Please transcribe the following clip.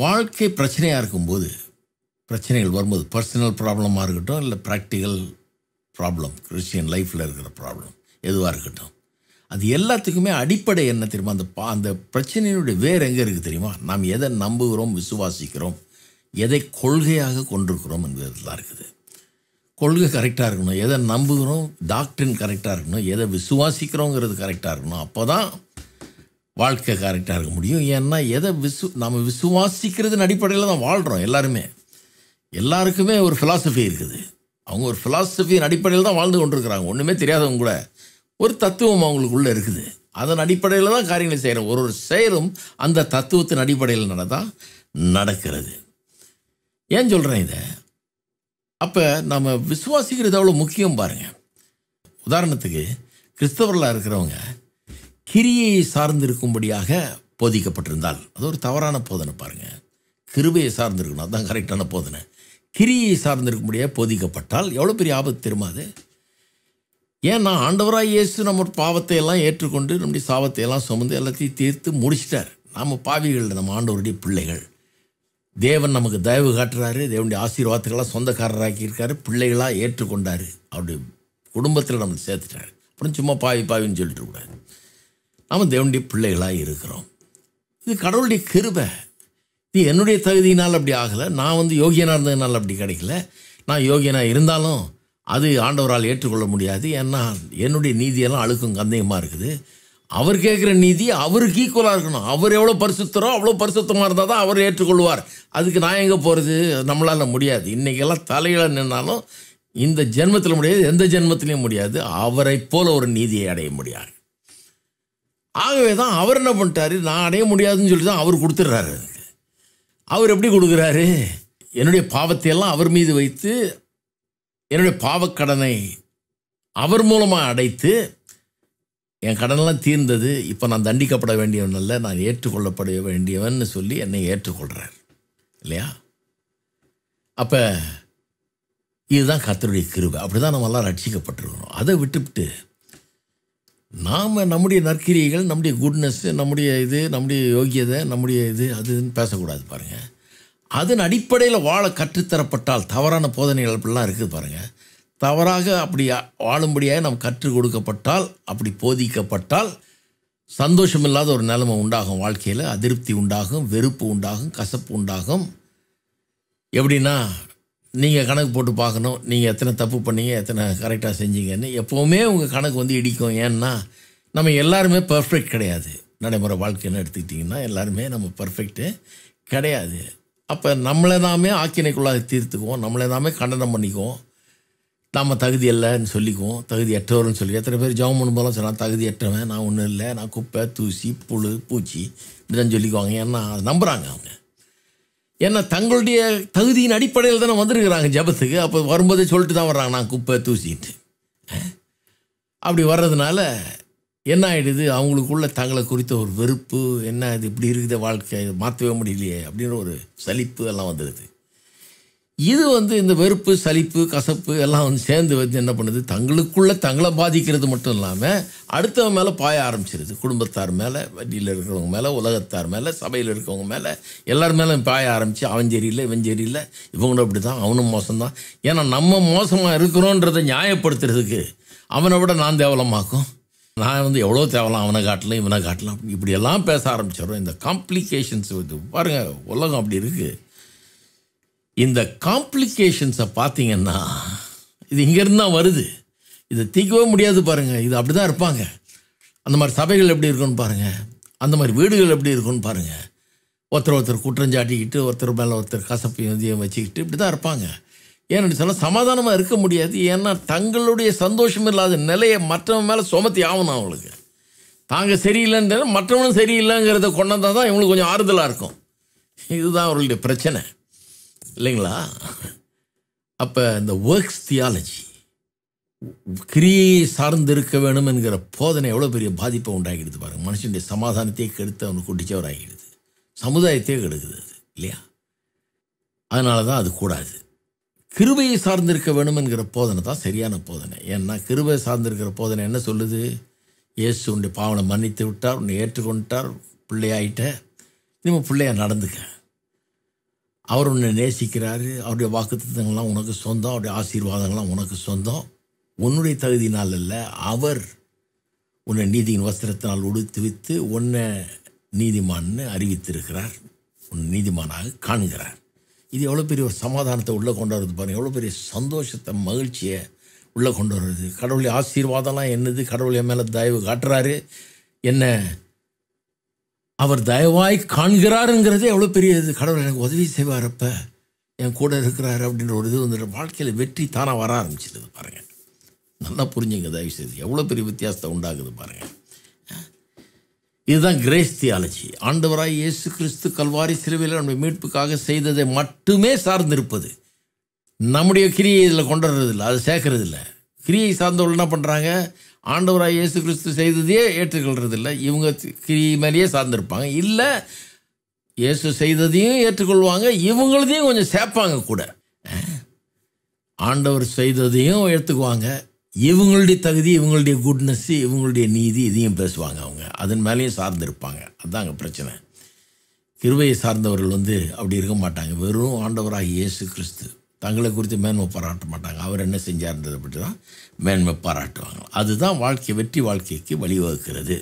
வாழ்க்கை பிரச்சனையாக இருக்கும்போது பிரச்சனைகள் வரும்போது பர்சனல் ப்ராப்ளமாக இருக்கட்டும் இல்லை ப்ராக்டிக்கல் ப்ராப்ளம் கிறிஸ்டியன் லைஃப்பில் இருக்கிற ப்ராப்ளம் எதுவாக இருக்கட்டும் அது எல்லாத்துக்குமே அடிப்படை என்ன தெரியுமா அந்த பா அந்த பிரச்சனையினுடைய வேறு எங்கே இருக்குது தெரியுமா நாம் எதை நம்புகிறோம் விசுவாசிக்கிறோம் எதை கொள்கையாக கொண்டிருக்கிறோம் என்பது தான் இருக்குது கொள்கை கரெக்டாக இருக்கணும் எதை நம்புகிறோம் டாக்டரின் கரெக்டாக இருக்கணும் எதை விசுவாசிக்கிறோங்கிறது கரெக்டாக இருக்கணும் அப்போ தான் வாழ்க்கை கரெக்டாக இருக்க முடியும் ஏன்னா எதை விசு நம்ம விசுவாசிக்கிறதுன்னு அடிப்படையில் தான் வாழ்கிறோம் எல்லாருமே எல்லாருக்குமே ஒரு ஃபிலாசபி இருக்குது அவங்க ஒரு ஃபிலாசபியின் அடிப்படையில் தான் வாழ்ந்து கொண்டிருக்கிறாங்க ஒன்றுமே தெரியாதவங்க கூட ஒரு தத்துவம் அவங்களுக்குள்ளே இருக்குது அதன் அடிப்படையில் தான் காரியங்களை செய்கிறோம் ஒரு ஒரு செயலும் அந்த தத்துவத்தின் அடிப்படையில் நடந்தால் நடக்கிறது ஏன் சொல்கிறேன் இதை அப்போ நம்ம விசுவாசிக்கிறது அவ்வளோ முக்கியம் பாருங்கள் உதாரணத்துக்கு கிறிஸ்தவர்களாக இருக்கிறவங்க கிரியையை சார்ந்திருக்கும்படியாக போதிக்கப்பட்டிருந்தால் அது ஒரு தவறான போதனை பாருங்கள் கிருபையை சார்ந்திருக்கணும் அதுதான் கரெக்டான போதனை கிரியை சார்ந்திருக்கும்படியாக போதிக்கப்பட்டால் எவ்வளோ பெரிய ஆபத்து தெரியுமாது ஏன்னா ஆண்டவராக இயேசு நம்ம பாவத்தை எல்லாம் ஏற்றுக்கொண்டு நம்முடைய சாபத்தை எல்லாம் சுமந்து எல்லாத்தையும் தீர்த்து முடிச்சிட்டார் நாம் பாவிகள் நம்ம ஆண்டவருடைய பிள்ளைகள் தேவன் நமக்கு தயவு காட்டுறாரு தேவனுடைய ஆசீர்வாதத்துக்கெல்லாம் சொந்தக்காரராக்கியிருக்காரு பிள்ளைகளாக ஏற்றுக்கொண்டார் அவருடைய குடும்பத்தில் நம்ம சேர்த்துட்டாரு அப்புறம் சும்மா பாவி பாவின்னு சொல்லிட்டு கூடாது நாம் தேவனுடைய பிள்ளைகளாக இருக்கிறோம் இது கடவுளுடைய கிருபை இது என்னுடைய தகுதியினால் அப்படி ஆகலை நான் வந்து யோகியனாக இருந்ததுனால அப்படி கிடைக்கல நான் யோகியனாக இருந்தாலும் அது ஆண்டவரால் ஏற்றுக்கொள்ள முடியாது ஏன்னா என்னுடைய நீதியெல்லாம் அழுக்கும் கந்தயமாக இருக்குது அவர் கேட்குற நீதி அவருக்கு ஈக்குவலாக இருக்கணும் அவர் எவ்வளோ பரிசுத்தரோ அவ்வளோ பரிசுத்தமாக இருந்தால் தான் அவர் ஏற்றுக்கொள்வார் அதுக்கு நான் எங்கே போகிறது நம்மளால் முடியாது இன்றைக்கெல்லாம் தலையில் நின்னாலும் இந்த ஜென்மத்தில் முடியாது எந்த ஜென்மத்திலையும் முடியாது அவரை போல ஒரு நீதியை அடைய முடியாது ஆகவே தான் அவர் என்ன பண்ணிட்டாரு நான் அடைய முடியாதுன்னு சொல்லி தான் அவர் கொடுத்துட்றாரு அவர் எப்படி கொடுக்குறாரு என்னுடைய பாவத்தையெல்லாம் அவர் மீது வைத்து என்னுடைய பாவக்கடனை அவர் மூலமாக அடைத்து என் கடனெல்லாம் தீர்ந்தது இப்போ நான் தண்டிக்கப்பட வேண்டியவன் அல்ல நான் ஏற்றுக்கொள்ளப்பட வேண்டியவன் சொல்லி என்னை ஏற்றுக்கொள்கிறார் இல்லையா அப்போ இதுதான் கத்தருடைய கிருவை அப்படி தான் நம்மெல்லாம் ரட்சிக்கப்பட்டிருக்கணும் அதை விட்டுவிட்டு நாம் நம்முடைய நற்கிரியைகள் நம்முடைய குட்னஸ்ஸு நம்முடைய இது நம்முடைய யோகியதை நம்முடைய இது அதுன்னு பேசக்கூடாது பாருங்கள் அதன் அடிப்படையில் வாழ கற்றுத்தரப்பட்டால் தவறான போதனைகள் அப்படிலாம் இருக்குது பாருங்கள் தவறாக அப்படி வாழும்படியாக நாம் கற்றுக் கொடுக்கப்பட்டால் அப்படி போதிக்கப்பட்டால் சந்தோஷம் இல்லாத ஒரு நிலைமை உண்டாகும் வாழ்க்கையில் அதிருப்தி உண்டாகும் வெறுப்பு உண்டாகும் கசப்பு உண்டாகும் எப்படின்னா நீங்கள் கணக்கு போட்டு பார்க்கணும் நீங்கள் எத்தனை தப்பு பண்ணீங்க எத்தனை கரெக்டாக செஞ்சீங்கன்னு எப்போவுமே உங்கள் கணக்கு வந்து இடிக்கும் ஏன்னா நம்ம எல்லாருமே பர்ஃபெக்ட் கிடையாது நடைமுறை வாழ்க்கைன்னு எடுத்துக்கிட்டிங்கன்னா எல்லாருமே நம்ம பர்ஃபெக்ட்டு கிடையாது அப்போ நம்மளை தாமே ஆக்கினைக்குள்ளாக தீர்த்துக்குவோம் நம்மளை தாமே கண்டனம் பண்ணிக்குவோம் நம்ம தகுதி இல்லைன்னு சொல்லிக்குவோம் தகுதி எட்டவர்னு சொல்லி எத்தனை பேர் ஜவம் போலாம் சொன்னால் தகுதி அற்றவன் நான் ஒன்றும் இல்லை நான் குப்பை தூசி புழு பூச்சி இப்படி தான் சொல்லிக்குவாங்க ஏன்னா அதை நம்புகிறாங்க அவங்க ஏன்னா தங்களுடைய தகுதியின் அடிப்படையில் தானே வந்திருக்கிறாங்க ஜபத்துக்கு அப்போ வரும்போதே சொல்லிட்டு தான் வர்றாங்க நான் குப்பை தூசின்ட்டு அப்படி வர்றதுனால என்ன ஆகிடுது அவங்களுக்குள்ள தங்களை குறித்த ஒரு வெறுப்பு என்ன இது இப்படி இருக்குது வாழ்க்கை மாற்றவே முடியலையே அப்படின்ற ஒரு சலிப்பு எல்லாம் வந்துடுது இது வந்து இந்த வெறுப்பு சலிப்பு கசப்பு எல்லாம் வந்து சேர்ந்து வந்து என்ன பண்ணுது தங்களுக்குள்ளே தங்களை பாதிக்கிறது மட்டும் இல்லாமல் அடுத்தவன் மேலே பாய ஆரம்பிச்சிருது குடும்பத்தார் மேலே வட்டியில் இருக்கிறவங்க மேலே உலகத்தார் மேலே சபையில் இருக்கிறவங்க மேலே எல்லார் மேலே பாய ஆரம்பித்து அவன் சரியில்லை இவன் சரியில்லை இவங்களும் அப்படி தான் அவனும் மோசம்தான் ஏன்னா நம்ம மோசமாக இருக்கிறோன்றதை நியாயப்படுத்துறதுக்கு அவனை விட நான் தேவலமாக்கும் நான் வந்து எவ்வளோ தேவலாம் அவனை காட்டலாம் இவனை காட்டலாம் இப்படியெல்லாம் பேச ஆரம்பிச்சிடும் இந்த காம்ப்ளிகேஷன்ஸ் பாருங்கள் உலகம் அப்படி இருக்குது இந்த காம்ப்ளிகேஷன்ஸை பார்த்தீங்கன்னா இது இங்கேருந்து தான் வருது இதை தீக்கவே முடியாது பாருங்கள் இது அப்படி தான் இருப்பாங்க அந்த மாதிரி சபைகள் எப்படி இருக்குன்னு பாருங்கள் அந்த மாதிரி வீடுகள் எப்படி இருக்குன்னு பாருங்கள் ஒருத்தர் ஒருத்தர் குற்றஞ்சாட்டிக்கிட்டு ஒருத்தர் மேலே ஒருத்தர் கசப்பையும் இதையும் வச்சுக்கிட்டு இப்படி தான் இருப்பாங்க ஏன்னு சொன்னால் சமாதானமாக இருக்க முடியாது ஏன்னா தங்களுடைய சந்தோஷம் இல்லாத நிலையை மற்றவன் மேலே சுமத்தி ஆகணும் அவங்களுக்கு தாங்கள் சரியில்லைன்றது மற்றவனும் சரியில்லைங்கிறத கொண்டாந்தால் தான் இவங்களுக்கு கொஞ்சம் ஆறுதலாக இருக்கும் இதுதான் அவர்களுடைய பிரச்சனை இல்லைங்களா அப்போ இந்த ஒர்க்ஸ் தியாலஜி கிரியை சார்ந்து இருக்க வேணும் என்கிற போதனை எவ்வளோ பெரிய பாதிப்பை உண்டாகிடுது பாருங்கள் மனுஷனுடைய சமாதானத்தையே கெடுத்து அவனுக்கு ஆகிடுது சமுதாயத்தையே கெடுக்குது அது இல்லையா அதனால தான் அது கூடாது கிருபையை சார்ந்திருக்க வேணும் என்கிற போதனை தான் சரியான போதனை ஏன்னா கிருபை சார்ந்திருக்கிற போதனை என்ன சொல்லுது இயேசு உன்னுடைய பாவனை மன்னித்து விட்டார் உன்னை ஏற்றுக்கொண்டார் பிள்ளையாயிட்ட இனிமேல் பிள்ளையாக நடந்துக்க அவர் உன்னை நேசிக்கிறாரு அவருடைய வாக்குத்தங்கள்லாம் உனக்கு சொந்தம் அவருடைய ஆசீர்வாதங்கள்லாம் உனக்கு சொந்தம் உன்னுடைய தகுதியினால் இல்லை அவர் உன்னை நீதியின் வஸ்திரத்தினால் உடுத்து வைத்து உன்னை நீதிமான்னு அறிவித்திருக்கிறார் உன் நீதிமானாக காண்கிறார் இது எவ்வளோ பெரிய ஒரு சமாதானத்தை உள்ளே கொண்டு வர்றது பாருங்கள் எவ்வளோ பெரிய சந்தோஷத்தை மகிழ்ச்சியை உள்ளே கொண்டு வர்றது கடவுளை ஆசீர்வாதம்லாம் என்னது கடவுளைய மேலே தயவு காட்டுறாரு என்ன அவர் தயவாய் காண்கிறாருங்கிறதே எவ்வளோ பெரிய இது கடவுள் எனக்கு உதவி செய்வார் அப்போ என் கூட இருக்கிறாரு அப்படின்ற ஒரு இது வந்து வாழ்க்கையில் வெற்றி தானாக வர ஆரம்பிச்சிருது பாருங்கள் நல்லா புரிஞ்சுங்க தயவு செய்து எவ்வளோ பெரிய வித்தியாசத்தை உண்டாகுது பாருங்கள் இதுதான் கிரேஸ் தியாலஜி ஆண்டவராய் இயேசு கிறிஸ்து கல்வாரி சிலுவையில் நம்முடைய மீட்புக்காக செய்ததை மட்டுமே சார்ந்திருப்பது நம்முடைய கிரியை இதில் கொண்டு அதை சேர்க்கறதில்லை கிரியை சார்ந்தவர்கள் என்ன பண்ணுறாங்க ஆண்டவராக இயேசு கிறிஸ்து செய்ததையே ஏற்றுக்கொள்றதில்லை இவங்க கிரி மேலேயே சார்ந்திருப்பாங்க இல்லை இயேசு செய்ததையும் ஏற்றுக்கொள்வாங்க இவங்களதையும் கொஞ்சம் சேர்ப்பாங்க கூட ஆண்டவர் செய்ததையும் ஏற்றுக்குவாங்க இவங்களுடைய தகுதி இவங்களுடைய குட்னஸ்ஸு இவங்களுடைய நீதி இதையும் பேசுவாங்க அவங்க அதன் மேலேயும் சார்ந்திருப்பாங்க அதுதாங்க பிரச்சனை கிருவையை சார்ந்தவர்கள் வந்து அப்படி இருக்க மாட்டாங்க வெறும் ஆண்டவராக இயேசு கிறிஸ்து தங்களை குறித்து மேன்மை பாராட்ட மாட்டாங்க அவர் என்ன செஞ்சார்ன்றதை பற்றி தான் மேன்மை பாராட்டுவாங்க அதுதான் வாழ்க்கை வெற்றி வாழ்க்கைக்கு வழிவகுக்கிறது